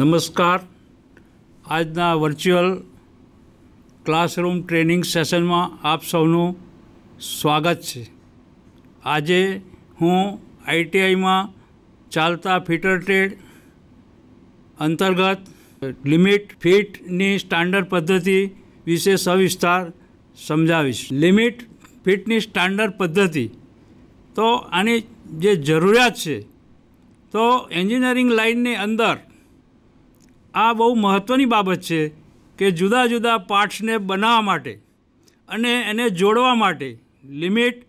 નમસ્કાર આજના virtual classroom training સેશનમાં આપ સૌનું સ્વાગત છે આજે હું આઈટીઆઈમાં ચાલતા ફિટર ટ્રેડ અંતર્ગત લિમિટ ફીટની સ્ટાન્ડર્ડ પદ્ધતિ વિશે સવિસ્તાર સમજાવીશ લિમિટ ફીટની સ્ટાન્ડર્ડ પદ્ધતિ તો આની જે જરૂરિયાત છે તો એન્જિનિયરિંગ લાઇનની અંદર આ બહુ મહત્ત્વની બાબત છે કે જુદા જુદા પાર્ટ્સને બનાવવા માટે અને એને જોડવા માટે લિમિટ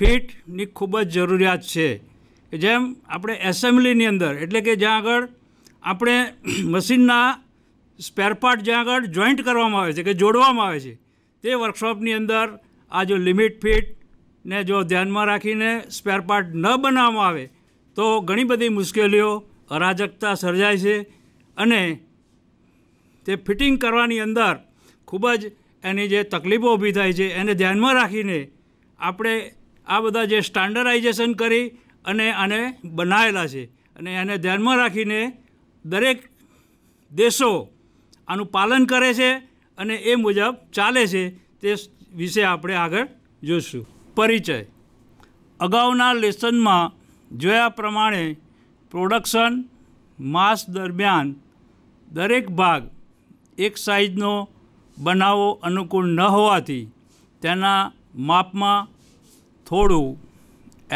ફિટની ખૂબ જ જરૂરિયાત છે જેમ આપણે એસેમ્બલીની અંદર એટલે કે જ્યાં આગળ આપણે મશીનના સ્પેરપાર્ટ જ્યાં આગળ જોઈન્ટ કરવામાં આવે છે કે જોડવામાં આવે છે તે વર્કશોપની અંદર આ જો લિમિટ ફિટને જો ધ્યાનમાં રાખીને સ્પેરપાર્ટ ન બનાવવામાં આવે તો ઘણી બધી મુશ્કેલીઓ અરાજકતા સર્જાય છે અને તે ફિટિંગ કરવાની અંદર ખૂબ જ એની જે તકલીફો ઊભી થાય છે એને ધ્યાનમાં રાખીને આપણે આ બધા જે સ્ટાન્ડર્ડાઇઝેશન કરી અને આને બનાવેલા છે અને એને ધ્યાનમાં રાખીને દરેક દેશો આનું પાલન કરે છે અને એ મુજબ ચાલે છે તે વિશે આપણે આગળ જોઈશું પરિચય અગાઉના લેસનમાં જોયા પ્રમાણે પ્રોડક્શન માસ દરમિયાન દરેક ભાગ એક સાઇઝનો બનાવો અનુકૂળ ન હોવાથી તેના માપમાં થોડું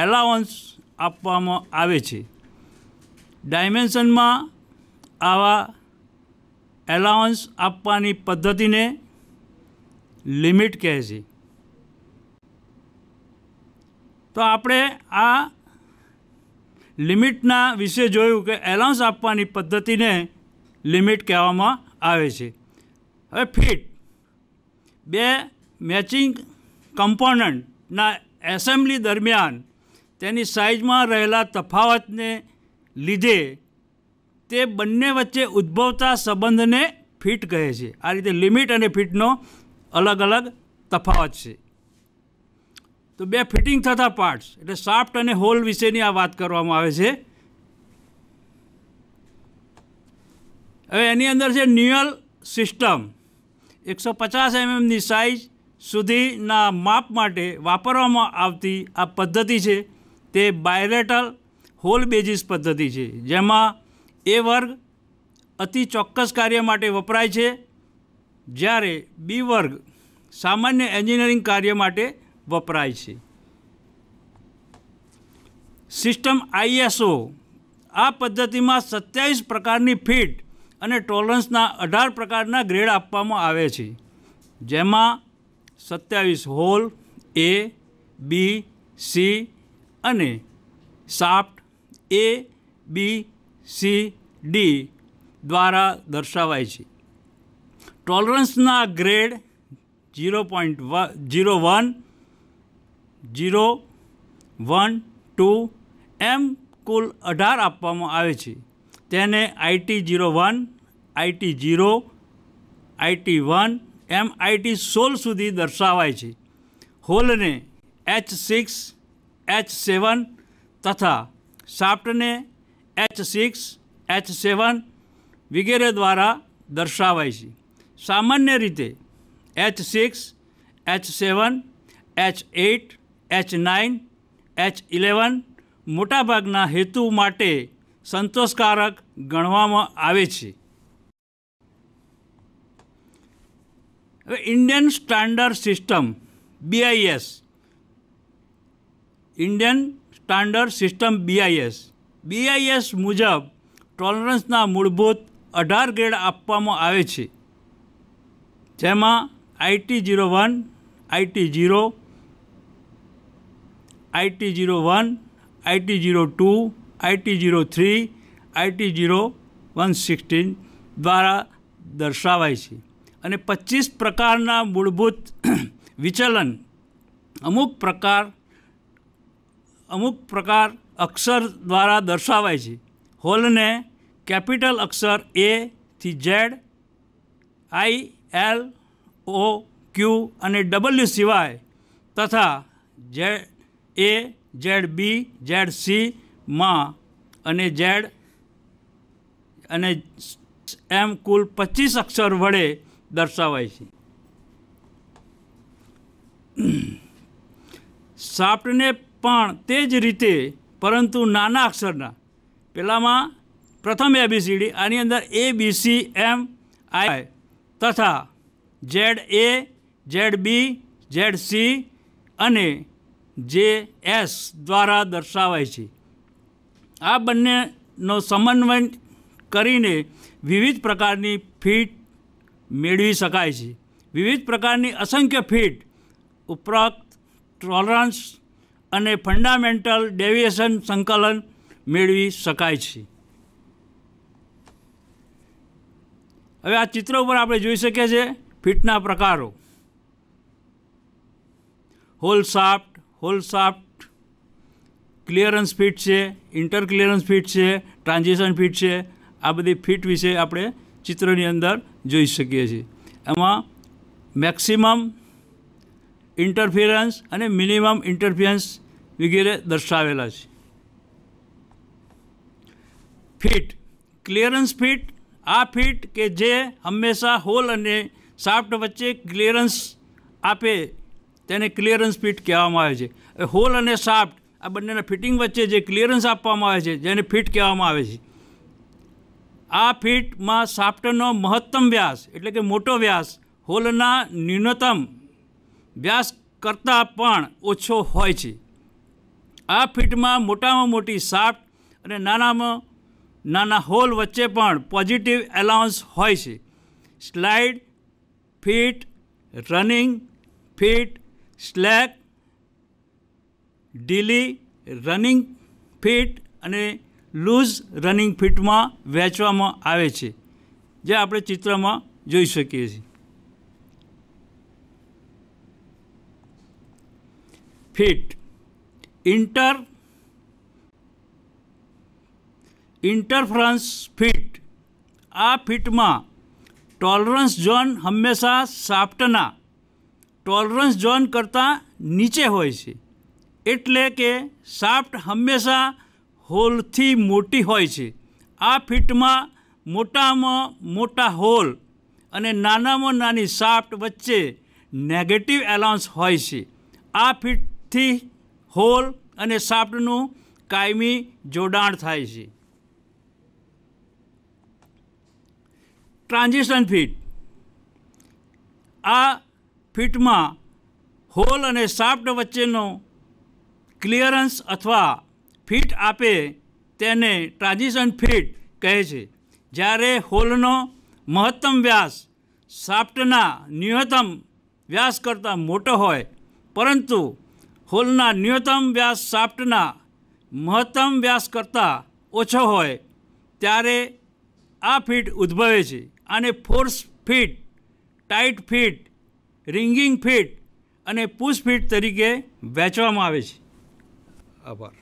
એલાવન્સ આપવામાં આવે છે ડાયમેન્શનમાં આવા એલાવન્સ આપવાની પદ્ધતિને લિમિટ કહે છે તો આપણે આ લિમિટના વિશે જોયું કે એલાઉન્સ આપવાની પદ્ધતિને લિમિટ કહેવામાં આવે છે હવે ફિટ બે મેચિંગ કમ્પોનન્ટના એસેમ્બલી દરમિયાન તેની સાઇઝમાં રહેલા તફાવતને લીધે તે બંને વચ્ચે ઉદ્ભવતા સંબંધને ફિટ કહે છે આ રીતે લિમિટ અને ફિટનો અલગ અલગ તફાવત છે તો બે ફિટિંગ થતા પાર્ટ્સ એટલે સાફ્ટ અને હોલ વિશેની આ વાત કરવામાં આવે છે હવે એની અંદર છે ન્યુઅલ સિસ્ટમ એકસો પચાસ એમએમની mm સાઇઝ સુધીના માપ માટે વાપરવામાં આવતી આ પદ્ધતિ છે તે બાયરેટલ હોલ બેઝિસ પદ્ધતિ છે જેમાં એ વર્ગ અતિ ચોક્કસ કાર્ય માટે વપરાય છે જ્યારે બી વર્ગ સામાન્ય એન્જિનિયરિંગ કાર્ય માટે વપરાય છે સિસ્ટમ આઈએસઓ આ પદ્ધતિમાં સત્યાવીસ પ્રકારની ફીટ અને ટોલરન્સના અઢાર પ્રકારના ગ્રેડ આપવામાં આવે છે જેમાં સત્યાવીસ હોલ એ બી સી અને shaft A B C D દ્વારા દર્શાવાય છે ટોલરન્સના grade zero point zero one zero one two એમ કુલ અઢાર આપવામાં આવે છે તેને IT zero one IT zero IT one એમ આઈટી સોલ સુધી દર્શાવાય છે હોલને એચ સિક્સ એચ સેવન તથા સાફ્ટને એચ સિક્સ એચ સેવન વગેરે દ્વારા દર્શાવાય છે સામાન્ય રીતે H six H seven H eight H nine H eleven મોટાભાગના હેતુ માટે સંતોષકારક ગણવામાં આવે છે હવે Indian standard system BIS Indian standard system BIS BIS મુજબ ટોલરન્સના મૂળભૂત અઢાર ગ્રેડ આપવામાં આવે છે જેમાં IT zero one IT zero IT zero one IT zero two IT zero three IT zero one sixteen દ્વારા દર્શાવાય છે અને પચીસ પ્રકારના મૂળભૂત વિચલન અમુક પ્રકાર અમુક પ્રકાર અક્ષર દ્વારા દર્શાવાય છે હોલને કેપિટલ અક્ષર એ થી ઝેડ આઈ એલ ઓ ક્યુ અને ડબલ્યુ સિવાય તથા Z A Z B Z C માં અને ઝેડ અને એમ કુલ પચીસ અક્ષર વડે દર્શાવાય છે સાફ્ટને પણ તે જ રીતે પરંતુ નાના અક્ષરના પેલામાં પ્રથમ એબીસીડી આની અંદર એ બી સી એમ આઈ તથા Z A Z B Z C અને જે એસ દ્વારા દર્શાવાય છે આ બંનેનો સમન્વય કરીને વિવિધ પ્રકારની ફીટ મેળવી શકાય છે વિવિધ પ્રકારની અસંખ્ય ફીટ ઉપરોક્ત ટોલરન્સ અને ફંડામેન્ટલ ડેવિએશન સંકલન મેળવી શકાય છે હવે આ ચિત્ર ઉપર આપણે જોઈ શકીએ છીએ ફીટના પ્રકારો hole shaft hole shaft clearance fit છે ઇન્ટર ક્લિયરન્સ ફીટ છે ટ્રાન્ઝેશન ફીટ છે આ બધી ફિટ વિશે આપણે ચિત્રની અંદર જોઈ શકીએ છીએ એમાં મેક્સિમમ ઇન્ટરફિયરન્સ અને મિનિમમ ઇન્ટરફિયરન્સ વગેરે દર્શાવેલા છે ફિટ ક્લિયરન્સ ફિટ આ ફિટ કે જે હંમેશા હોલ અને સાફ્ટ વચ્ચે ક્લિયરન્સ આપે તેને ક્લિયરન્સ ફીટ કહેવામાં આવે છે હોલ અને સાફ્ટ આ બંનેના ફિટિંગ વચ્ચે જે ક્લિયરન્સ આપવામાં આવે છે જેને ફિટ કહેવામાં આવે છે આ ફિટમાં સાફ્ટરનો મહત્તમ વ્યાસ એટલે કે મોટો વ્યાસ હોલના ન્યૂનતમ વ્યાસ કરતાં પણ ઓછો હોય છે આ ફિટમાં મોટામાં મોટી સાફ્ટ અને નાનામાં નાના હોલ વચ્ચે પણ પોઝિટિવ એલાઉન્સ હોય છે slide fit running fit slack ડેલી રનિંગ ફિટ અને લૂઝ રનિંગ ફિટમાં વહેંચવામાં આવે છે જે આપણે ચિત્રમાં જોઈ શકીએ છીએ ફિટ ઇન્ટર ઇન્ટરફરન્સ ફિટ આ ફિટમાં ટોલરન્સ ઝોન હંમેશા સાફ્ટના ટોલરન્સ ઝોન કરતાં નીચે હોય છે એટલે કે શાફ્ટ હંમેશા હોલથી મોટી હોય છે આ ફિટમાં મોટામાં મોટા હોલ અને નાનામાં નાની શાફ્ટ વચ્ચે નેગેટિવ એલાઉન્સ હોય છે આ ફિટથી હોલ અને શાફ્ટનું કાયમી જોડાણ થાય છે ટ્રાન્ઝિશન ફીટ આ ફિટમાં હોલ અને શાફ્ટ વચ્ચેનો ક્લિયરન્સ અથવા ફિટ આપે તેને ટ્રાન્ઝિશન ફિટ કહે છે જ્યારે હોલનો મહત્તમ વ્યાસ શાફ્ટના ન્યૂનતમ વ્યાસ કરતાં મોટો હોય પરંતુ હોલના ન્યૂનતમ વ્યાસ શાફ્ટના મહત્તમ વ્યાસ કરતાં ઓછો હોય ત્યારે આ ફિટ ઉદ્ભવે છે અને force fit tight fit wringing fit અને પુશ ફિટ તરીકે વહેંચવામાં આવે છે આભાર